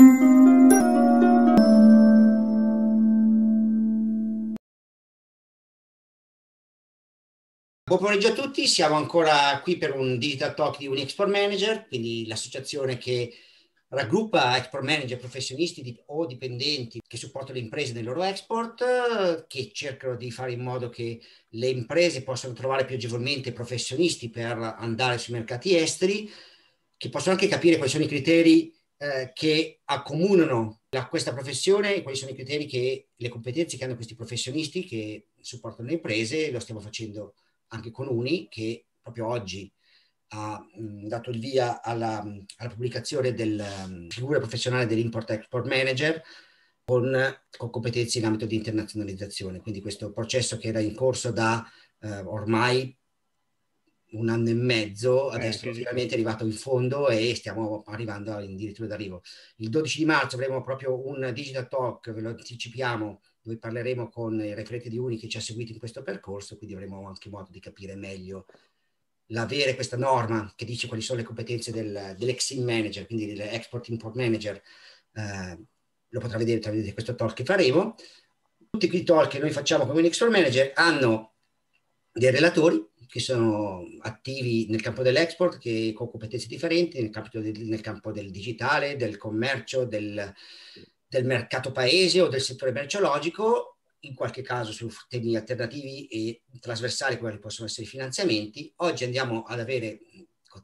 Buon pomeriggio a tutti, siamo ancora qui per un Digital Talk di un Manager, quindi l'associazione che raggruppa export manager professionisti di, o dipendenti che supportano le imprese nel loro export, che cercano di fare in modo che le imprese possano trovare più agevolmente professionisti per andare sui mercati esteri, che possono anche capire quali sono i criteri eh, che accomunano la, questa professione quali sono i criteri che le competenze che hanno questi professionisti che supportano le imprese, lo stiamo facendo anche con Uni che proprio oggi ha mh, mm, dato il via alla, alla pubblicazione della mm, figura professionale dell'import-export manager con, con, competenze in ambito di internazionalizzazione. Quindi questo processo che era in corso da eh, ormai un anno e mezzo, eh, adesso eh, finalmente è arrivato in fondo e stiamo arrivando addirittura d'arrivo. Il 12 di marzo avremo proprio un digital talk, ve lo anticipiamo, dove parleremo con il referente di Uni che ci ha seguito in questo percorso, quindi avremo anche modo di capire meglio l'avere questa norma che dice quali sono le competenze del, dell'exim manager, quindi dell'export import manager, eh, lo potrà vedere tramite questo talk che faremo. Tutti i talk che noi facciamo come un export manager hanno dei relatori che sono attivi nel campo dell'export, che, con competenze differenti, nel campo, del, nel campo del digitale, del commercio, del, del, mercato paese o del settore merceologico, in qualche caso su temi alternativi e trasversali come possono essere i finanziamenti. Oggi andiamo ad avere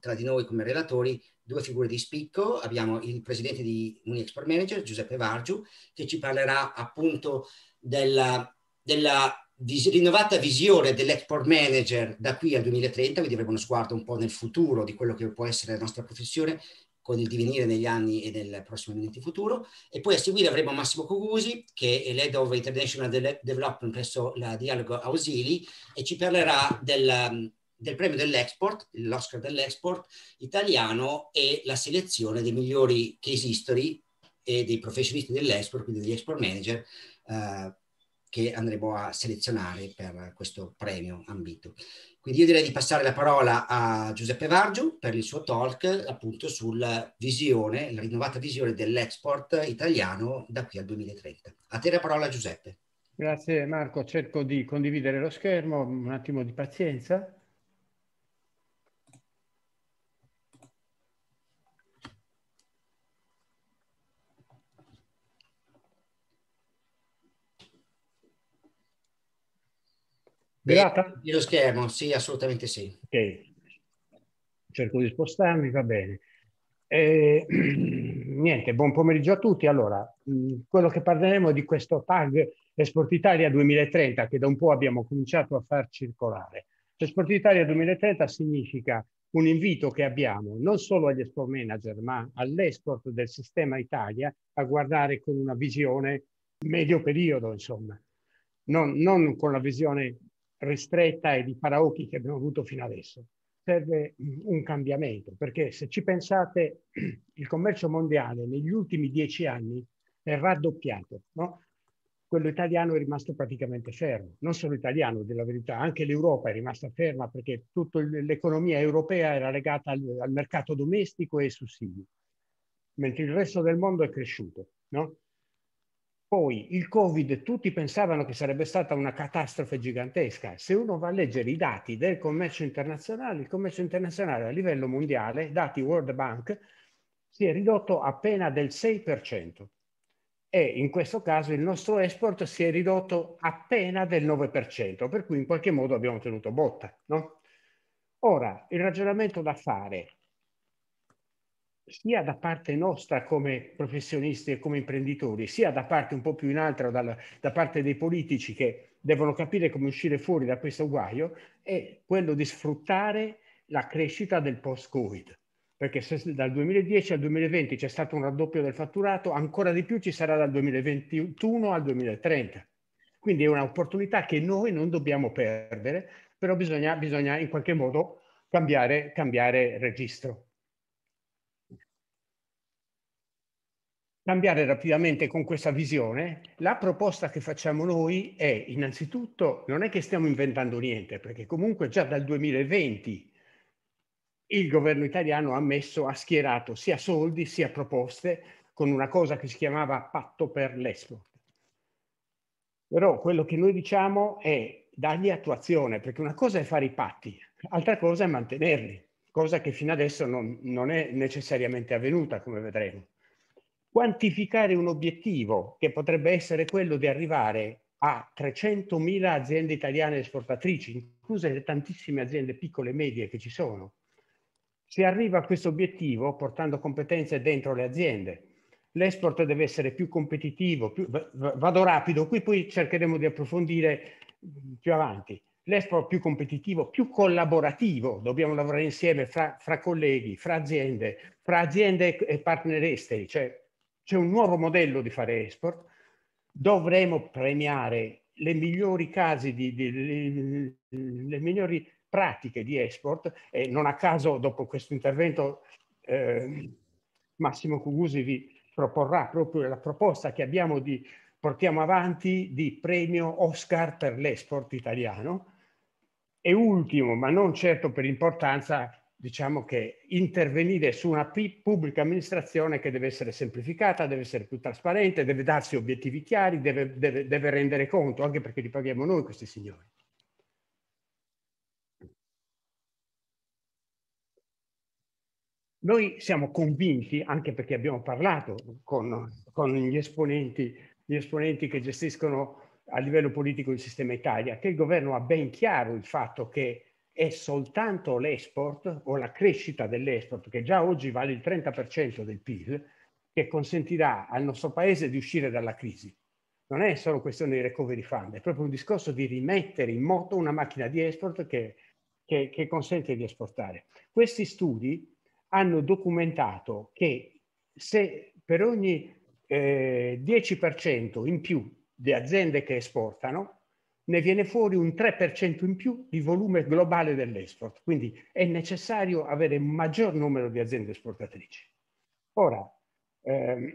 tra di noi come relatori due figure di spicco. Abbiamo il presidente di Unexport Manager, Giuseppe Vargiu, che ci parlerà appunto della, della vis- rinnovata visione dell'export manager da qui al 2030, quindi avremo uno sguardo un po' nel futuro di quello che può essere la nostra professione con il divenire negli anni e nel prossimo minuto futuro. E poi a seguire avremo Massimo Cogusi, che è l'Head of International De- Development presso la Dialogo Ausili, e ci parlerà del, del premio dell'export, l'Oscar dell'export italiano e la selezione dei migliori case history e dei professionisti dell'export, quindi degli export manager, eh, che andremo a selezionare per questo premio ambito. Quindi io direi di passare la parola a Giuseppe Vargiu per il suo talk appunto sulla visione, la rinnovata visione dell'export italiano da qui al 2030. A te la parola Giuseppe. Grazie Marco, cerco di condividere lo schermo, un attimo di pazienza. Virata? Lo schermo, sì, assolutamente sì. Ok, cerco di spostarmi, va bene. Eh, niente, buon pomeriggio a tutti. Allora, mm, quello che parleremo è di questo tag Esport Italia 2030 che da un po' abbiamo cominciato a far circolare. Esport Italia 2030 significa un invito che abbiamo non solo agli export manager ma all'export del sistema Italia a guardare con una visione medio periodo, insomma, non, non con la visione ristretta e di paraocchi che abbiamo avuto fino adesso. Serve mm, un cambiamento, perché se ci pensate, il commercio mondiale negli ultimi dieci anni è raddoppiato. No? Quello italiano è rimasto praticamente fermo, non solo italiano della verità, anche l'Europa è rimasta ferma perché tutta l'economia europea era legata al, al mercato domestico e ai sussidi, mentre il resto del mondo è cresciuto. No? Poi il Covid, tutti pensavano che sarebbe stata una catastrofe gigantesca. Se uno va a leggere i dati del commercio internazionale, il commercio internazionale a livello mondiale, dati World Bank, si è ridotto appena del 6% e in questo caso il nostro export si è ridotto appena del 9%, per cui in qualche modo abbiamo tenuto botta. No? Ora, il ragionamento da fare sia da parte nostra come professionisti e come imprenditori, sia da parte un po' più in altra, dal, da parte dei politici che devono capire come uscire fuori da questo guaio, è quello di sfruttare la crescita del post-Covid. Perché se dal 2010 al 2020 c'è stato un raddoppio del fatturato, ancora di più ci sarà dal 2021 al 2030. Quindi è un'opportunità che noi non dobbiamo perdere, però bisogna, bisogna in qualche modo cambiare, cambiare registro. cambiare rapidamente con questa visione, la proposta che facciamo noi è innanzitutto, non è che stiamo inventando niente, perché comunque già dal 2020 il governo italiano ha messo, ha schierato sia soldi sia proposte con una cosa che si chiamava patto per l'export. Però quello che noi diciamo è dargli attuazione, perché una cosa è fare i patti, altra cosa è mantenerli, cosa che fino adesso non, non è necessariamente avvenuta, come vedremo quantificare un obiettivo che potrebbe essere quello di arrivare a 300.000 aziende italiane esportatrici, incluse le tantissime aziende piccole e medie che ci sono. Si arriva a questo obiettivo portando competenze dentro le aziende. L'export deve essere più competitivo, più... vado rapido, qui poi cercheremo di approfondire più avanti. L'export più competitivo, più collaborativo, dobbiamo lavorare insieme fra, fra colleghi, fra aziende, fra aziende e partner esteri, cioè c'è un nuovo modello di fare export, dovremo premiare le migliori casi di, di, le, le migliori pratiche di export e non a caso dopo questo intervento eh, Massimo Cugusi vi proporrà proprio la proposta che abbiamo di portiamo avanti di premio Oscar per l'export italiano e ultimo ma non certo per importanza diciamo che intervenire su una pubblica amministrazione che deve essere semplificata, deve essere più trasparente, deve darsi obiettivi chiari, deve, deve, deve rendere conto, anche perché li paghiamo noi questi signori. Noi siamo convinti, anche perché abbiamo parlato con, con gli, esponenti, gli, esponenti, che gestiscono a livello politico il sistema Italia, che il governo ha ben chiaro il fatto che è soltanto l'export o la crescita dell'export, che già oggi vale il 30% del PIL, che consentirà al nostro paese di uscire dalla crisi. Non è solo questione di recovery fund, è proprio un discorso di rimettere in moto una macchina di export che, che, che consente di esportare. Questi studi hanno documentato che se per ogni eh, 10% in più di aziende che esportano, ne viene fuori un 3% in più di volume globale dell'export, quindi è necessario avere un maggior numero di aziende esportatrici. Ora, ehm,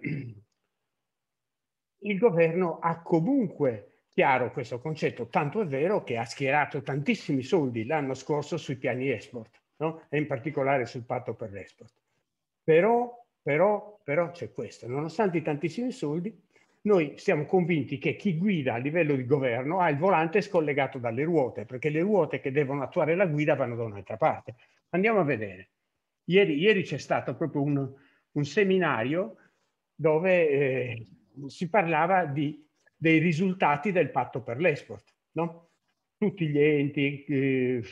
il governo ha comunque chiaro questo concetto, tanto è vero che ha schierato tantissimi soldi l'anno scorso sui piani export, no? e in particolare sul patto per l'export. Però, però, però c'è questo, nonostante i tantissimi soldi, noi siamo convinti che chi guida a livello di governo ha il volante scollegato dalle ruote, perché le ruote che devono attuare la guida vanno da un'altra parte. Andiamo a vedere. Ieri, ieri c'è stato proprio un, un seminario dove eh, si parlava di, dei risultati del patto per l'export. No? Tutti gli enti, eh,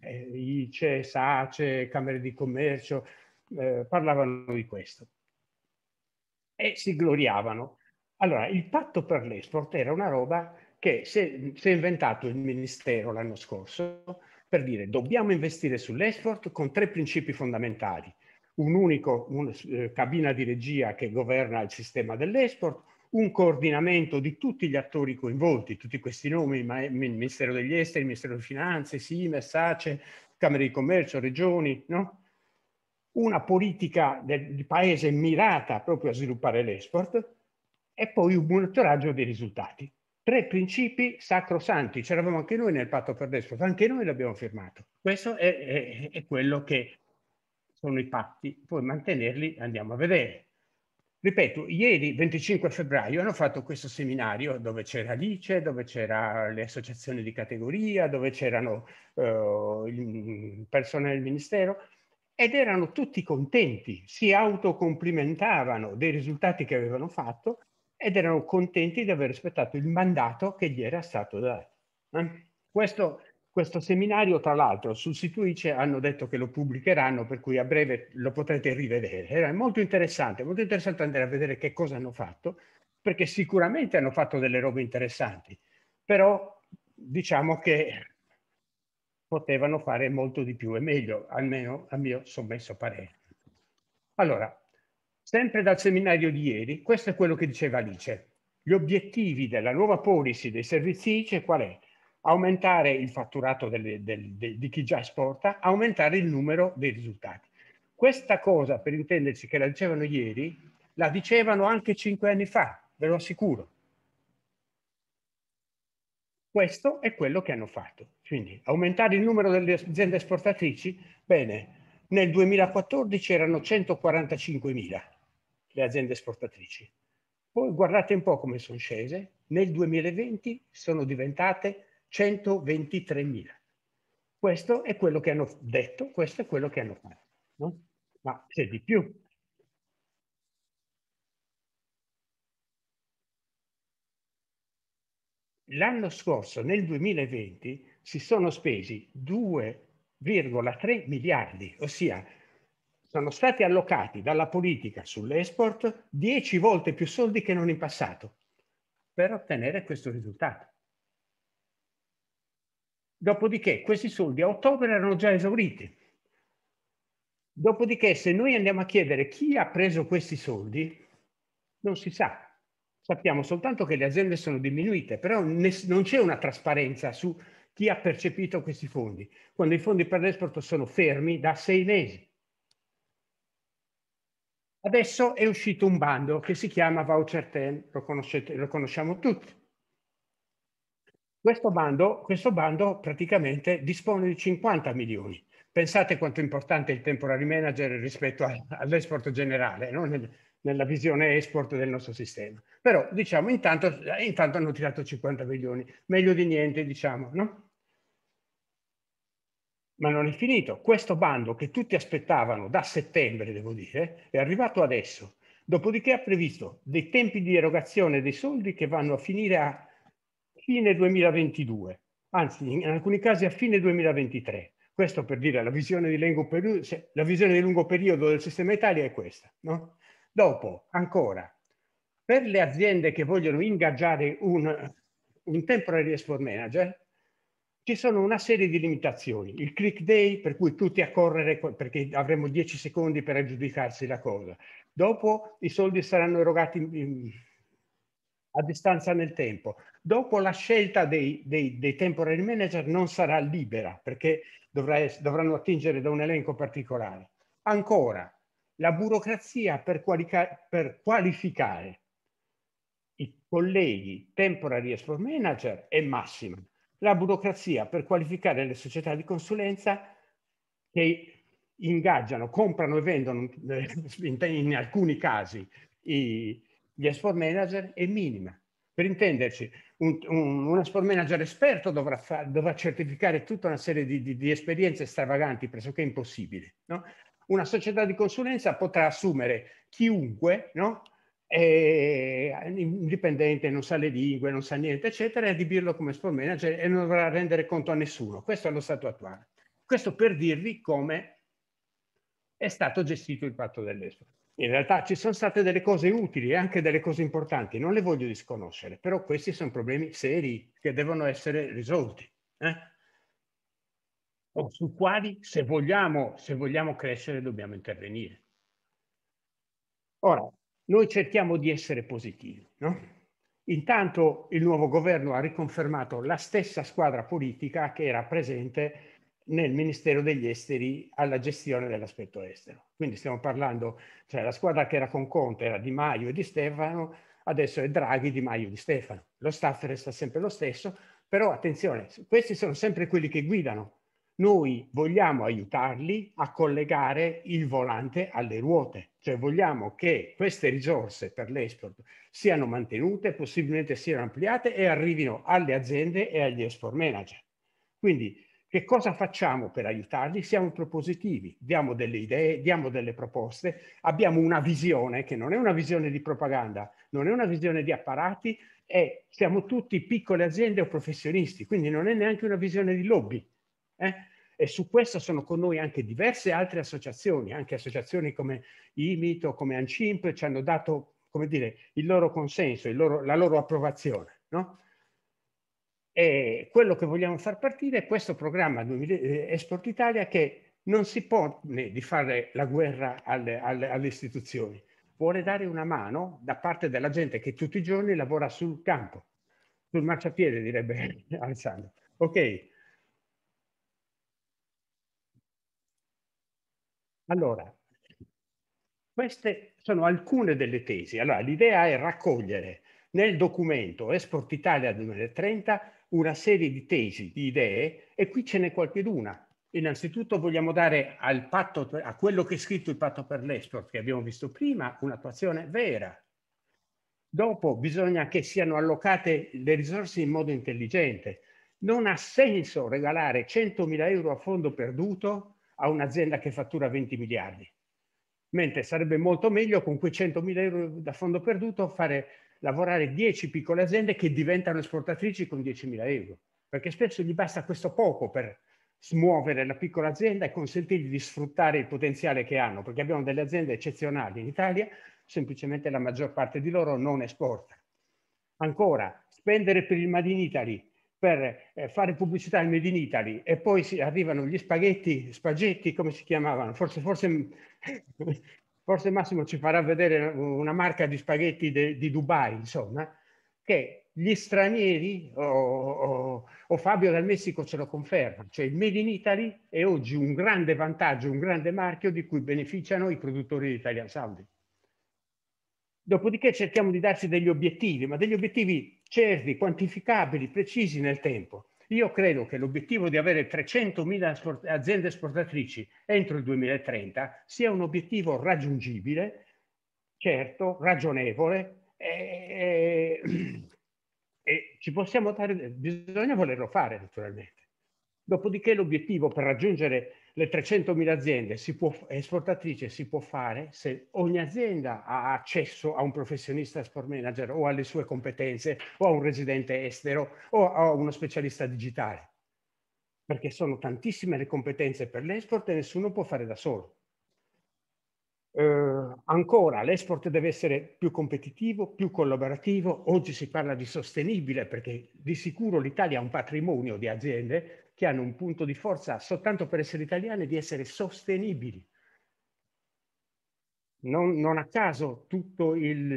eh ICE, SACE, Camere di Commercio, eh, parlavano di questo e si gloriavano allora, il patto per l'export era una roba che si è inventato il Ministero l'anno scorso per dire dobbiamo investire sull'export con tre principi fondamentali. Un unico un, eh, cabina di regia che governa il sistema dell'export, un coordinamento di tutti gli attori coinvolti, tutti questi nomi, ma, Ministero degli Esteri, Ministero delle Finanze, SIME, SACE, Camere di Commercio, Regioni, no? una politica del, di paese mirata proprio a sviluppare l'export e poi un monitoraggio dei risultati. Tre principi sacrosanti, c'eravamo anche noi nel patto per Despot, anche noi l'abbiamo firmato. Questo è, è, è quello che sono i patti, poi mantenerli andiamo a vedere. Ripeto, ieri 25 febbraio hanno fatto questo seminario dove c'era l'ICE, dove c'era le associazioni di categoria, dove c'erano eh, persone del Ministero ed erano tutti contenti, si autocomplimentavano dei risultati che avevano fatto ed erano contenti di aver rispettato il mandato che gli era stato dato. Eh? Questo, questo seminario, tra l'altro, sul Situice hanno detto che lo pubblicheranno, per cui a breve lo potrete rivedere. Era molto interessante, molto interessante andare a vedere che cosa hanno fatto, perché sicuramente hanno fatto delle robe interessanti, però diciamo che potevano fare molto di più e meglio, almeno a mio sommesso parere. Allora, Sempre dal seminario di ieri, questo è quello che diceva Alice. Gli obiettivi della nuova policy dei servizi ICE qual è? Aumentare il fatturato delle, del, de, di chi già esporta, aumentare il numero dei risultati. Questa cosa, per intenderci, che la dicevano ieri, la dicevano anche cinque anni fa, ve lo assicuro. Questo è quello che hanno fatto. Quindi aumentare il numero delle aziende esportatrici, bene, nel 2014 erano 145.000, le aziende esportatrici. Poi guardate un po' come sono scese, nel 2020 sono diventate 123.000. Questo è quello che hanno detto, questo è quello che hanno fatto. No? Ma c'è di più, l'anno scorso, nel 2020, si sono spesi 2,3 miliardi, ossia sono stati allocati dalla politica sull'export 10 volte più soldi che non in passato per ottenere questo risultato. Dopodiché questi soldi a ottobre erano già esauriti. Dopodiché se noi andiamo a chiedere chi ha preso questi soldi, non si sa. Sappiamo soltanto che le aziende sono diminuite, però non c'è una trasparenza su chi ha percepito questi fondi, quando i fondi per l'export sono fermi da sei mesi. Adesso è uscito un bando che si chiama Voucher 10, lo, lo conosciamo tutti. Questo bando, questo bando praticamente dispone di 50 milioni. Pensate quanto è importante il temporary manager rispetto all'export generale, no? nella visione export del nostro sistema. Però diciamo intanto, intanto hanno tirato 50 milioni, meglio di niente diciamo, no? ma non è finito. Questo bando che tutti aspettavano da settembre, devo dire, è arrivato adesso. Dopodiché ha previsto dei tempi di erogazione dei soldi che vanno a finire a fine 2022, anzi in alcuni casi a fine 2023. Questo per dire la visione di lungo periodo, la visione di lungo periodo del sistema Italia è questa. No? Dopo, ancora, per le aziende che vogliono ingaggiare un, un temporary export manager, ci sono una serie di limitazioni. Il click day, per cui tutti a correre perché avremo 10 secondi per aggiudicarsi la cosa. Dopo i soldi saranno erogati mm, a distanza nel tempo. Dopo la scelta dei, dei, dei temporary manager non sarà libera perché dovrai, dovranno attingere da un elenco particolare. Ancora, la burocrazia per, qualica, per qualificare i colleghi temporary export manager è massima la burocrazia per qualificare le società di consulenza che ingaggiano, comprano e vendono eh, in, alcuni casi gli export manager è minima. Per intenderci, un, un, un export manager esperto dovrà, fa, dovrà, certificare tutta una serie di, di, di esperienze stravaganti, pressoché impossibili. No? Una società di consulenza potrà assumere chiunque, no? è indipendente, non sa le lingue, non sa niente, eccetera, e adibirlo come sport manager cioè, e non dovrà rendere conto a nessuno. Questo è lo stato attuale. Questo per dirvi come è stato gestito il patto dell'Espo. In realtà ci sono state delle cose utili e anche delle cose importanti, non le voglio disconoscere, però questi sono problemi seri che devono essere risolti. Eh? O sui quali, se vogliamo, se vogliamo crescere, dobbiamo intervenire. Ora, noi cerchiamo di essere positivi. No? Intanto il nuovo governo ha riconfermato la stessa squadra politica che era presente nel Ministero degli Esteri alla gestione dell'aspetto estero. Quindi stiamo parlando, cioè la squadra che era con Conte era Di Maio e Di Stefano, adesso è Draghi, Di Maio e Di Stefano. Lo staff resta sempre lo stesso, però attenzione, questi sono sempre quelli che guidano, noi vogliamo aiutarli a collegare il volante alle ruote, cioè vogliamo che queste risorse per l'export siano mantenute, possibilmente siano ampliate e arrivino alle aziende e agli export manager. Quindi che cosa facciamo per aiutarli? Siamo propositivi, diamo delle idee, diamo delle proposte, abbiamo una visione che non è una visione di propaganda, non è una visione di apparati e siamo tutti piccole aziende o professionisti, quindi non è neanche una visione di lobby, eh? E su questo sono con noi anche diverse altre associazioni, anche associazioni come IMIT o come ANCIMP, ci hanno dato, come dire, il loro consenso, il loro, la loro approvazione, no? E quello che vogliamo far partire è questo programma Export eh, Italia che non si pone di fare la guerra alle, alle, alle istituzioni, vuole dare una mano da parte della gente che tutti i giorni lavora sul campo, sul marciapiede direbbe Alessandro. Ok, Allora, queste sono alcune delle tesi. Allora, l'idea è raccogliere nel documento Export Italia 2030 una serie di tesi, di idee, e qui ce n'è qualcheduna. Innanzitutto vogliamo dare al patto, a quello che è scritto il patto per l'export che abbiamo visto prima, un'attuazione vera. Dopo bisogna che siano allocate le risorse in modo intelligente. Non ha senso regalare 100.000 euro a fondo perduto a un'azienda che fattura 20 miliardi. Mentre sarebbe molto meglio con quei 100 mila euro da fondo perduto fare lavorare 10 piccole aziende che diventano esportatrici con 10 mila euro, perché spesso gli basta questo poco per smuovere la piccola azienda e consentirgli di sfruttare il potenziale che hanno, perché abbiamo delle aziende eccezionali in Italia, semplicemente la maggior parte di loro non esporta. Ancora, spendere per il Made in Italy per eh, fare pubblicità al Made in Italy e poi arrivano gli spaghetti, spaghetti come si chiamavano, forse, forse, forse Massimo ci farà vedere una marca di spaghetti de, di Dubai, insomma, che gli stranieri, o, o, o, Fabio dal Messico ce lo conferma, cioè il Made in Italy è oggi un grande vantaggio, un grande marchio di cui beneficiano i produttori di Italian Sound. Dopodiché cerchiamo di darsi degli obiettivi, ma degli obiettivi certi, quantificabili, precisi nel tempo. Io credo che l'obiettivo di avere 300.000 aziende esportatrici entro il 2030 sia un obiettivo raggiungibile, certo, ragionevole e, e, e ci possiamo dare, bisogna volerlo fare naturalmente. Dopodiché l'obiettivo per raggiungere le 300.000 aziende si può, esportatrice si può fare se ogni azienda ha accesso a un professionista sport manager o alle sue competenze o a un residente estero o a uno specialista digitale. Perché sono tantissime le competenze per l'export e nessuno può fare da solo. Eh, ancora, l'export deve essere più competitivo, più collaborativo. Oggi si parla di sostenibile perché di sicuro l'Italia ha un patrimonio di aziende che hanno un punto di forza soltanto per essere italiane di essere sostenibili. Non, non a caso tutto il,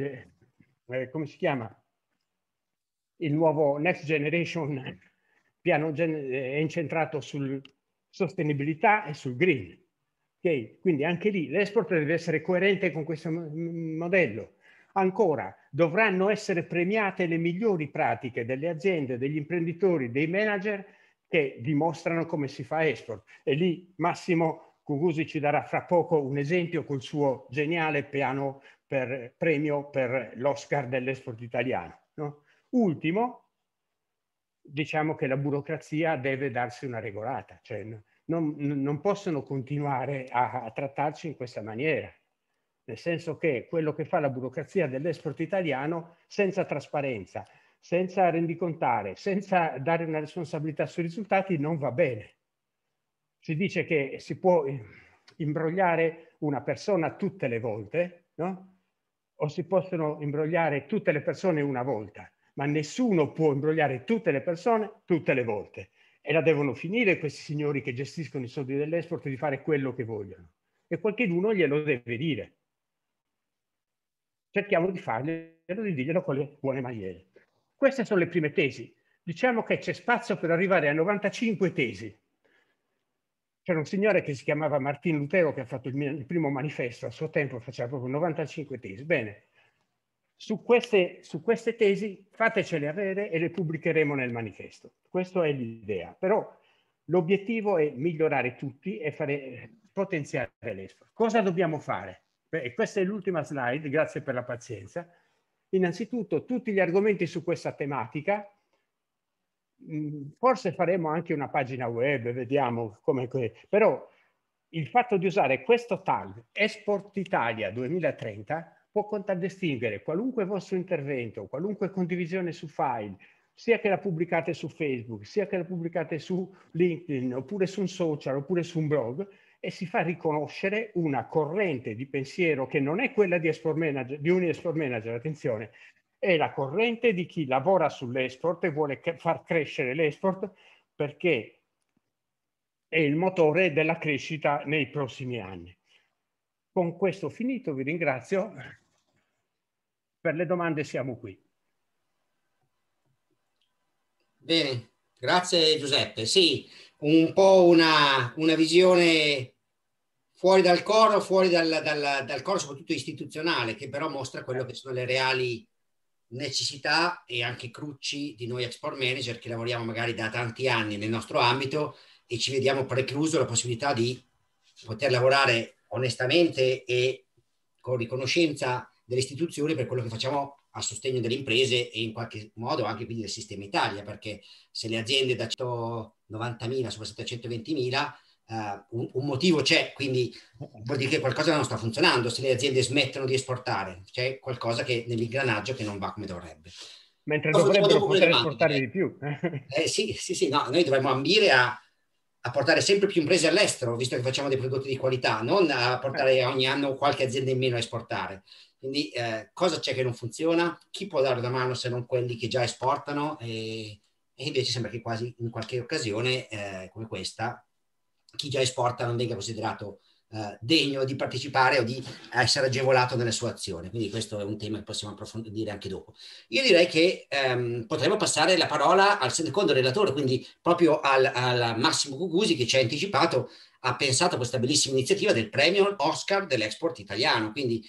eh, come si chiama, il nuovo Next Generation piano gen eh, è incentrato sul sostenibilità e sul green. Okay? Quindi anche lì l'export deve essere coerente con questo modello. Ancora, dovranno essere premiate le migliori pratiche delle aziende, degli imprenditori, dei manager che dimostrano come si fa export. E lì Massimo Cugusi ci darà fra poco un esempio col suo geniale piano per premio per l'Oscar dell'Esport italiano. No? Ultimo, diciamo che la burocrazia deve darsi una regolata, cioè non, non possono continuare a, a, trattarci in questa maniera, nel senso che quello che fa la burocrazia dell'Esport italiano senza trasparenza, senza rendicontare, senza dare una responsabilità sui risultati, non va bene. Si dice che si può eh, imbrogliare una persona tutte le volte, no? o si possono imbrogliare tutte le persone una volta, ma nessuno può imbrogliare tutte le persone tutte le volte. E la devono finire questi signori che gestiscono i soldi dell'esport di fare quello che vogliono. E qualcuno glielo deve dire. Cerchiamo di farglielo, di dirglielo con le buone maniere. Queste sono le prime tesi. Diciamo che c'è spazio per arrivare a 95 tesi. C'era un signore che si chiamava Martin Lutero che ha fatto il, mio, il primo manifesto, a suo tempo faceva proprio 95 tesi. Bene, su queste, su queste tesi fatecele avere e le pubblicheremo nel manifesto. Questa è l'idea. Però l'obiettivo è migliorare tutti e fare, potenziare l'ESPA. Cosa dobbiamo fare? Beh, questa è l'ultima slide, grazie per la pazienza innanzitutto tutti gli argomenti su questa tematica. Mm, forse faremo anche una pagina web, vediamo come... Però il fatto di usare questo tag Export Italia 2030 può contraddistinguere qualunque vostro intervento, qualunque condivisione su file, sia che la pubblicate su Facebook, sia che la pubblicate su LinkedIn, oppure su un social, oppure su un blog, e si fa riconoscere una corrente di pensiero che non è quella di, export manager, di un export manager, attenzione, è la corrente di chi lavora sull'export e vuole far crescere l'export perché è il motore della crescita nei prossimi anni. Con questo finito vi ringrazio. Per le domande siamo qui. Bene, grazie Giuseppe. Sì, un po' una, una visione fuori dal coro, fuori dal, dal, dal, coro soprattutto istituzionale, che però mostra quello che sono le reali necessità e anche crucci di noi export manager che lavoriamo magari da tanti anni nel nostro ambito e ci vediamo precluso la possibilità di poter lavorare onestamente e con riconoscenza delle istituzioni per quello che facciamo a sostegno delle imprese e in qualche modo anche quindi del sistema Italia, perché se le aziende da 190.000 sono state 120.000, uh, un, un, motivo c'è, quindi vuol dire che qualcosa non sta funzionando se le aziende smettono di esportare, c'è qualcosa che nell'ingranaggio che non va come dovrebbe. Mentre Cosa dovrebbero poter esportare eh. di più. Eh. eh, sì, sì, sì, no, noi dovremmo ambire a, a, portare sempre più imprese all'estero, visto che facciamo dei prodotti di qualità, non a portare ogni anno qualche azienda in meno a esportare. Quindi eh, cosa c'è che non funziona? Chi può dare una mano se non quelli che già esportano? E, e invece sembra che quasi in qualche occasione eh, come questa chi già esporta non venga considerato eh, degno di partecipare o di essere agevolato nella sua azione. Quindi questo è un tema che possiamo approfondire anche dopo. Io direi che ehm, potremmo passare la parola al secondo relatore, quindi proprio al, al Massimo Cugusi che ci ha anticipato, ha pensato a questa bellissima iniziativa del premio Oscar dell'export italiano. Quindi